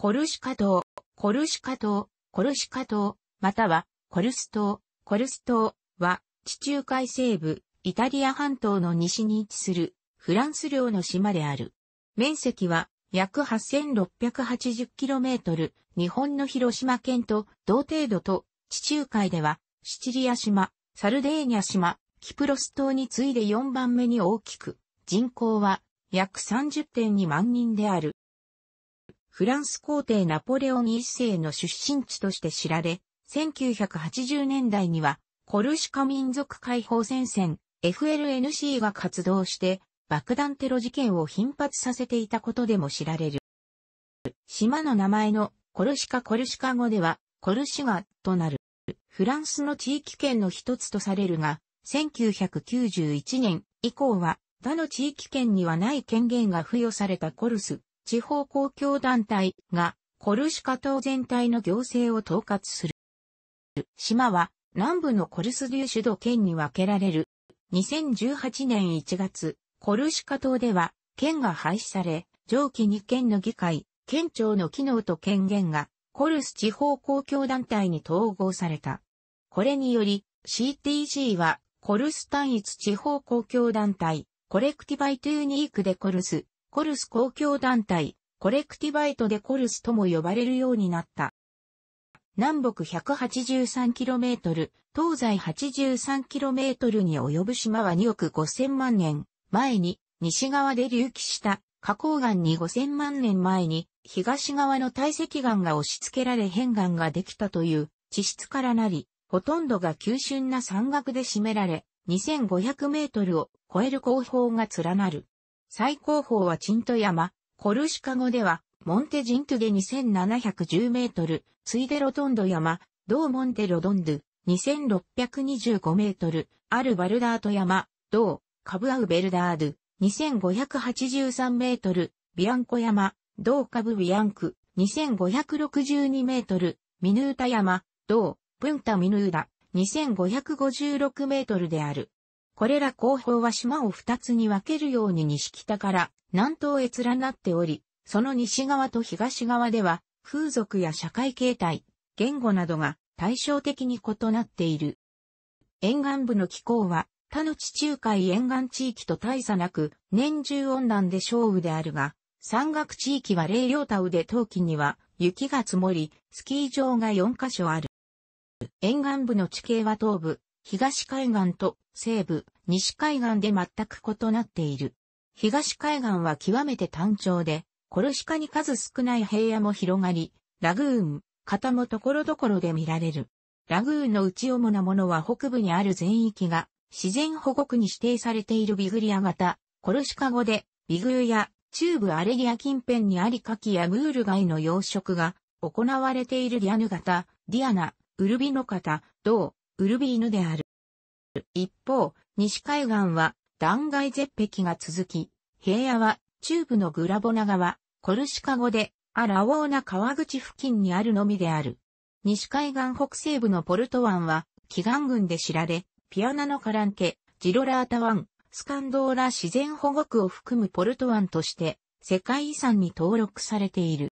コルシカ島、コルシカ島、コルシカ島、またはコルス島、コルス島は地中海西部、イタリア半島の西に位置するフランス領の島である。面積は約 8680km、日本の広島県と同程度と地中海ではシチリア島、サルデーニャ島、キプロス島に次いで4番目に大きく、人口は約30.2万人である。フランス皇帝ナポレオン一世の出身地として知られ、1980年代には、コルシカ民族解放戦線、FLNC が活動して、爆弾テロ事件を頻発させていたことでも知られる。島の名前のコルシカコルシカ語では、コルシガとなる。フランスの地域圏の一つとされるが、1991年以降は、他の地域圏にはない権限が付与されたコルス、地方公共団体がコルシカ島全体の行政を統括する。島は南部のコルス流ュ都県に分けられる。2018年1月、コルシカ島では県が廃止され、上記に県の議会、県庁の機能と権限がコルス地方公共団体に統合された。これにより CTG はコルス単一地方公共団体、コレクティバイトゥーニークでコルスコルス公共団体、コレクティバイトでコルスとも呼ばれるようになった。南北 183km、東西 83km に及ぶ島は2億5000万年前に西側で隆起した花崗岩に5000万年前に東側の堆積岩が押し付けられ変岩ができたという地質からなり、ほとんどが急峻な山岳で占められ、2500メートルを超える後方が連なる。最高峰はチント山、コルシカ語では、モンテジントゥで2710メートル、ついでロトンド山、ーモンテロドンドゥ、2625メートル、アルバルダート山、ー、カブアウベルダード2583メートル、ビアンコ山、ーカブビアンク、2562メートル、ミヌータ山、ー、プンタミヌーダ、2556メートルである。これら後方は島を二つに分けるように西北から南東へ連なっており、その西側と東側では、風俗や社会形態、言語などが対照的に異なっている。沿岸部の気候は、他の地中海沿岸地域と大差なく、年中温暖で小雨であるが、山岳地域は冷涼タウで冬季には雪が積もり、スキー場が4カ所ある。沿岸部の地形は東部、東海岸と西部、西海岸で全く異なっている。東海岸は極めて単調で、コルシカに数少ない平野も広がり、ラグーン、型もところどころで見られる。ラグーンの内主なものは北部にある全域が自然保護区に指定されているビグリア型、コルシカ語で、ビグーや中部アレリア近辺にありカキやムール貝の養殖が行われているリアヌ型、ディアナ、ウルビノ型、銅、ウルビーヌである。一方、西海岸は断崖絶壁が続き、平野は中部のグラボナ川、コルシカ語でアラオーナ川口付近にあるのみである。西海岸北西部のポルト湾は、祈願群で知られ、ピアナのカランケ、ジロラータ湾、スカンドーラ自然保護区を含むポルト湾として、世界遺産に登録されている。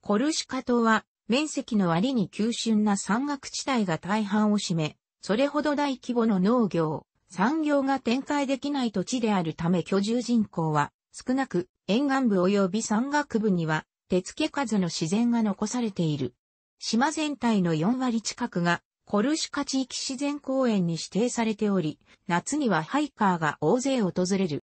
コルシカ島は、面積の割に急峻な山岳地帯が大半を占め、それほど大規模の農業、産業が展開できない土地であるため居住人口は少なく、沿岸部及び山岳部には手付け数の自然が残されている。島全体の4割近くがコルシカ地域自然公園に指定されており、夏にはハイカーが大勢訪れる。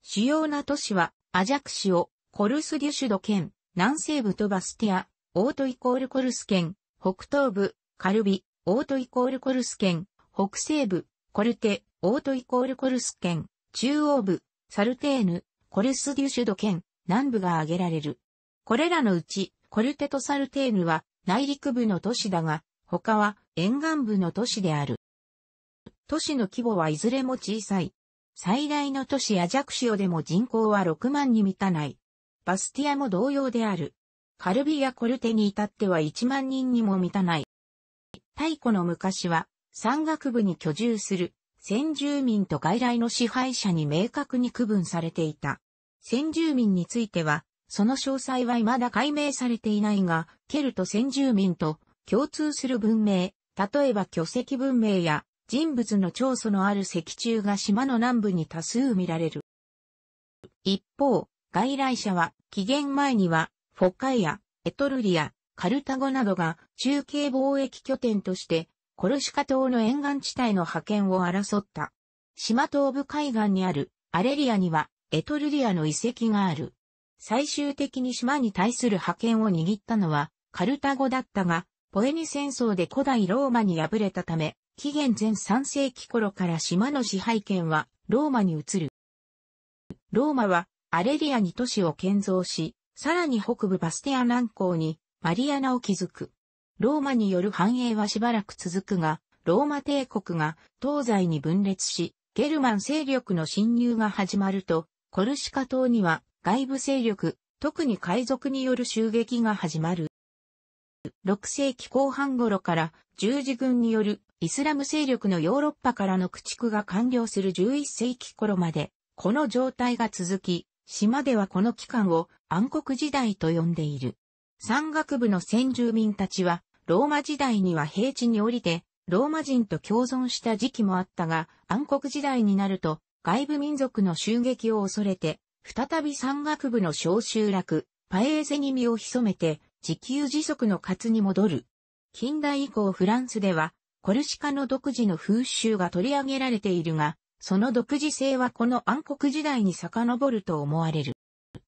主要な都市はアジャクシオ、コルスデュシュド県、南西部とバスティア、オートイコールコルス県、北東部、カルビ、オートイコールコルス県、北西部、コルテ、オートイコールコルス県、中央部、サルテーヌ、コルスデュシュド県、南部が挙げられる。これらのうち、コルテとサルテーヌは内陸部の都市だが、他は沿岸部の都市である。都市の規模はいずれも小さい。最大の都市アジャクシオでも人口は6万に満たない。バスティアも同様である。カルビやコルテに至っては1万人にも満たない。太古の昔は、山岳部に居住する、先住民と外来の支配者に明確に区分されていた。先住民については、その詳細は未だ解明されていないが、ケルト先住民と共通する文明、例えば巨石文明や人物の長所のある石柱が島の南部に多数見られる。一方、外来者は、紀元前には、フォッカイア、エトルリア、カルタゴなどが中継貿易拠点として、コルシカ島の沿岸地帯の覇権を争った。島東部海岸にあるアレリアにはエトルリアの遺跡がある。最終的に島に対する覇権を握ったのはカルタゴだったが、ポエニ戦争で古代ローマに敗れたため、紀元前3世紀頃から島の支配権はローマに移る。ローマはアレリアに都市を建造し、さらに北部バスティア南港にマリアナを築く。ローマによる繁栄はしばらく続くが、ローマ帝国が東西に分裂し、ゲルマン勢力の侵入が始まると、コルシカ島には外部勢力、特に海賊による襲撃が始まる。6世紀後半頃から十字軍によるイスラム勢力のヨーロッパからの駆逐が完了する11世紀頃まで、この状態が続き、島ではこの期間を暗黒時代と呼んでいる。山岳部の先住民たちは、ローマ時代には平地に降りて、ローマ人と共存した時期もあったが、暗黒時代になると、外部民族の襲撃を恐れて、再び山岳部の小集落、パエーゼに身を潜めて、自給自足の活に戻る。近代以降フランスでは、コルシカの独自の風習が取り上げられているが、その独自性はこの暗黒時代に遡ると思われる。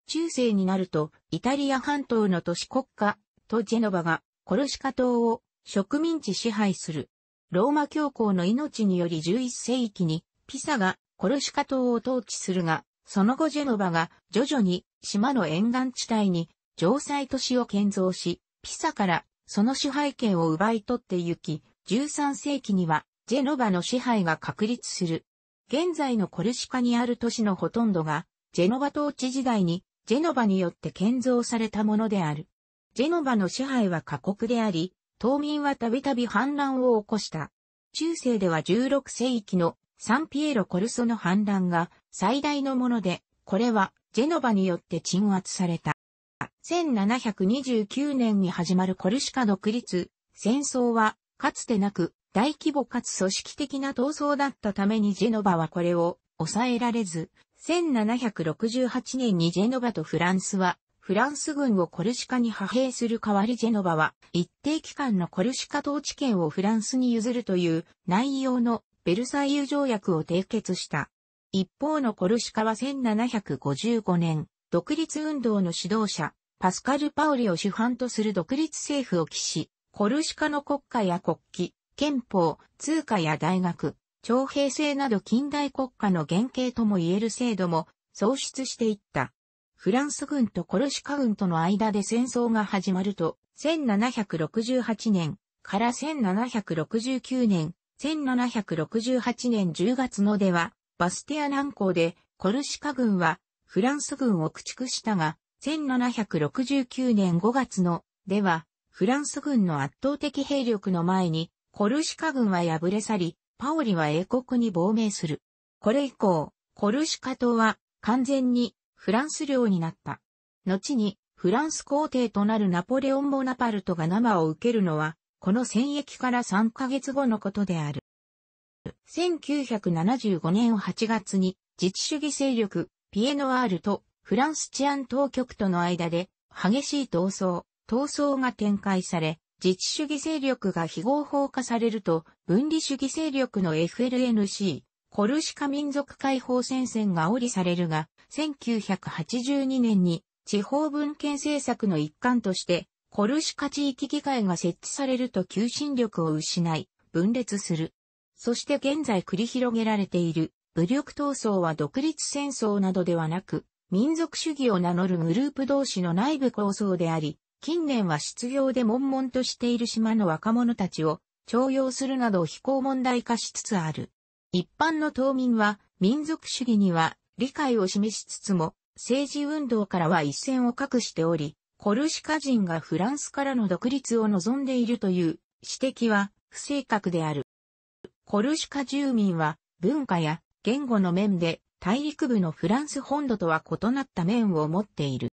中世になると、イタリア半島の都市国家とジェノバがコルシカ島を植民地支配する。ローマ教皇の命により11世紀にピサがコルシカ島を統治するが、その後ジェノバが徐々に島の沿岸地帯に城塞都市を建造し、ピサからその支配権を奪い取って行き、13世紀にはジェノバの支配が確立する。現在のコルシカにある都市のほとんどが、ジェノバ統治時代にジェノバによって建造されたものである。ジェノバの支配は過酷であり、島民はたびたび反乱を起こした。中世では16世紀のサンピエロ・コルソの反乱が最大のもので、これはジェノバによって鎮圧された。1729年に始まるコルシカ独立戦争はかつてなく大規模かつ組織的な闘争だったためにジェノバはこれを抑えられず1768年にジェノバとフランスは、フランス軍をコルシカに派兵する代わりジェノバは、一定期間のコルシカ統治権をフランスに譲るという内容のベルサイユ条約を締結した。一方のコルシカは1755年、独立運動の指導者、パスカル・パオリを主犯とする独立政府を起し、コルシカの国家や国旗、憲法、通貨や大学、徴兵制など近代国家の原型とも言える制度も創出していった。フランス軍とコルシカ軍との間で戦争が始まると、1768年から1769年、1768年10月のでは、バスティア南港でコルシカ軍はフランス軍を駆逐したが、1769年5月のでは、フランス軍の圧倒的兵力の前にコルシカ軍は敗れ去り、パオリは英国に亡命する。これ以降、コルシカ島は完全にフランス領になった。後にフランス皇帝となるナポレオン・モナパルトが生を受けるのは、この戦役から3ヶ月後のことである。1975年8月に自治主義勢力ピエノワールとフランス治安当局との間で激しい闘争、闘争が展開され、自治主義勢力が非合法化されると、分離主義勢力の FLNC、コルシカ民族解放戦線が降りされるが、1982年に地方文献政策の一環として、コルシカ地域議会が設置されると求心力を失い、分裂する。そして現在繰り広げられている武力闘争は独立戦争などではなく、民族主義を名乗るグループ同士の内部構想であり、近年は失業で悶々としている島の若者たちを徴用するなど非行問題化しつつある。一般の島民は民族主義には理解を示しつつも政治運動からは一線を画しており、コルシカ人がフランスからの独立を望んでいるという指摘は不正確である。コルシカ住民は文化や言語の面で大陸部のフランス本土とは異なった面を持っている。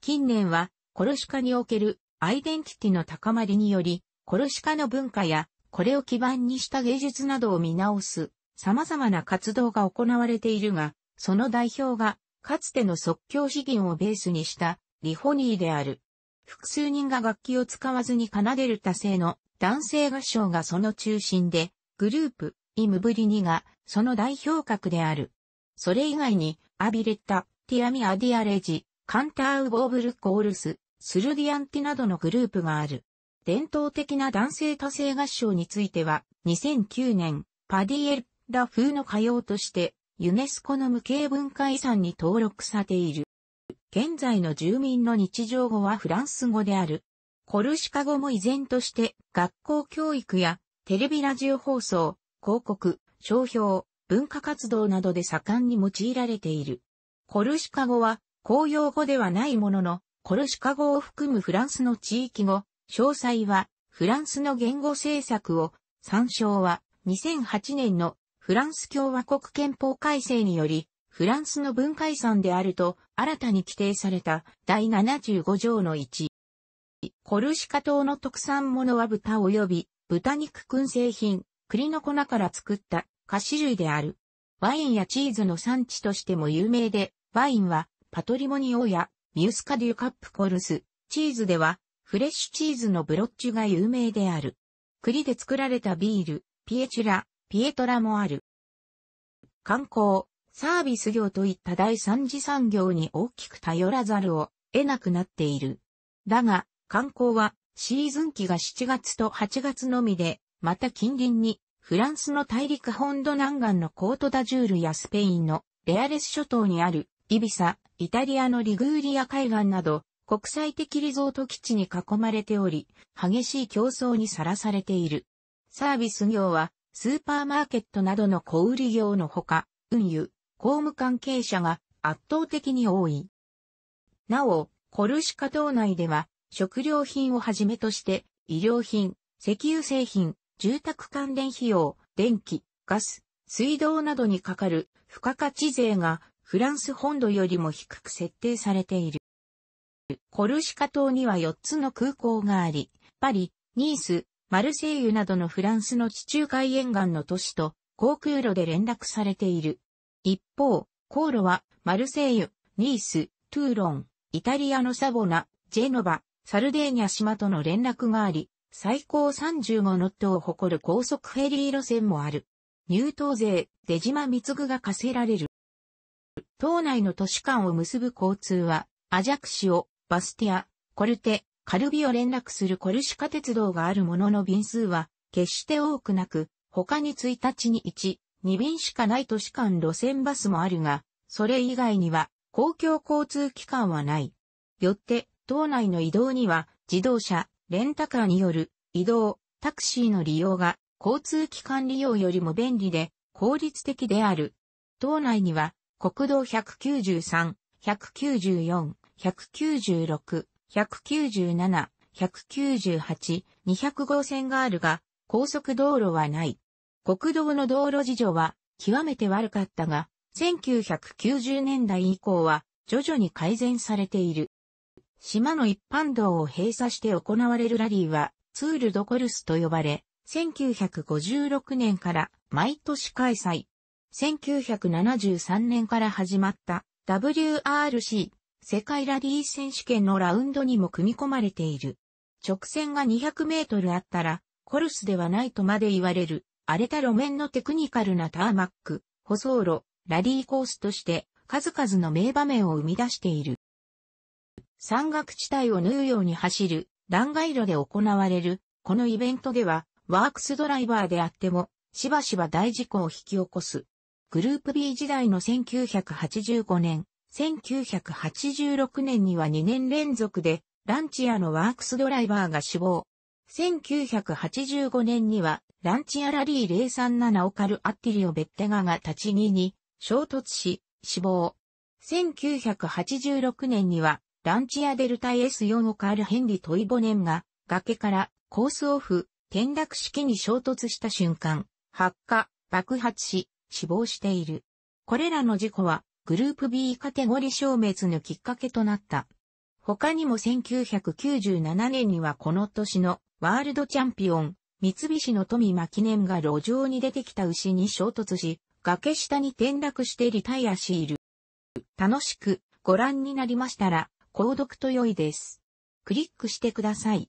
近年はコルシカにおけるアイデンティティの高まりにより、コルシカの文化やこれを基盤にした芸術などを見直す様々な活動が行われているが、その代表がかつての即興詩吟をベースにしたリフォニーである。複数人が楽器を使わずに奏でる多性の男性合唱がその中心で、グループ、イムブリニがその代表格である。それ以外に、アビレッタ、ティアミアディアレジ、カンターウボーブルコールス、スルディアンティなどのグループがある。伝統的な男性多性合唱については、2009年、パディエルラ風の歌謡として、ユネスコの無形文化遺産に登録されている。現在の住民の日常語はフランス語である。コルシカ語も依然として学校教育やテレビラジオ放送、広告、商標、文化活動などで盛んに用いられている。コルシカ語は公用語ではないものの、コルシカ語を含むフランスの地域語、詳細は、フランスの言語政策を、参照は、2008年のフランス共和国憲法改正により、フランスの文化遺産であると、新たに規定された第75条の1。コルシカ島の特産物は豚及び豚肉燻製品、栗の粉から作った菓子類である。ワインやチーズの産地としても有名で、ワインはパトリモニオやミュスカデュカップコルス、チーズでは、フレッシュチーズのブロッチが有名である。栗で作られたビール、ピエチュラ、ピエトラもある。観光、サービス業といった第三次産業に大きく頼らざるを得なくなっている。だが、観光はシーズン期が7月と8月のみで、また近隣にフランスの大陸本土南岸のコートダジュールやスペインのレアレス諸島にあるイビサ、イタリアのリグーリア海岸など、国際的リゾート基地に囲まれており、激しい競争にさらされている。サービス業は、スーパーマーケットなどの小売業のほか、運輸、公務関係者が圧倒的に多い。なお、コルシカ島内では、食料品をはじめとして、医療品、石油製品、住宅関連費用、電気、ガス、水道などにかかる付加価値税がフランス本土よりも低く設定されている。コルシカ島には4つの空港があり、パリ、ニース、マルセイユなどのフランスの地中海沿岸の都市と航空路で連絡されている。一方、航路はマルセイユ、ニース、トゥーロン、イタリアのサボナ、ジェノバ、サルデーニャ島との連絡があり、最高35ノットを誇る高速フェリー路線もある。入島税、出島貢が課せられる。島内の都市間を結ぶ交通は、アジャクシオ、バスティア、コルテ、カルビを連絡するコルシカ鉄道があるものの便数は、決して多くなく、他に1日に1、2便しかない都市間路線バスもあるが、それ以外には公共交通機関はない。よって、島内の移動には自動車、レンタカーによる移動、タクシーの利用が交通機関利用よりも便利で効率的である。島内には国道193、194、196、197、198、200号線があるが、高速道路はない。国道の道路事情は極めて悪かったが、1990年代以降は徐々に改善されている。島の一般道を閉鎖して行われるラリーはツール・ド・コルスと呼ばれ、1956年から毎年開催。1973年から始まった WRC 世界ラリー選手権のラウンドにも組み込まれている。直線が200メートルあったらコルスではないとまで言われる荒れた路面のテクニカルなターマック、舗装路、ラリーコースとして数々の名場面を生み出している。山岳地帯を縫うように走る弾劾路で行われるこのイベントではワークスドライバーであってもしばしば大事故を引き起こすグループ B 時代の1985年、1986年には2年連続で、ランチアのワークスドライバーが死亡。1985年には、ランチアラリー037オカルアッティリオ・ベッテガが立ち木に衝突し、死亡。1986年には、ランチアデルタ S4 オカルヘンリトイボネンが、崖からコースオフ、転落式に衝突した瞬間、発火、爆発し、死亡している。これらの事故は、グループ B カテゴリ消滅のきっかけとなった。他にも1997年にはこの年のワールドチャンピオン、三菱の富間記念が路上に出てきた牛に衝突し、崖下に転落してリタイアしーいる。楽しくご覧になりましたら、購読と良いです。クリックしてください。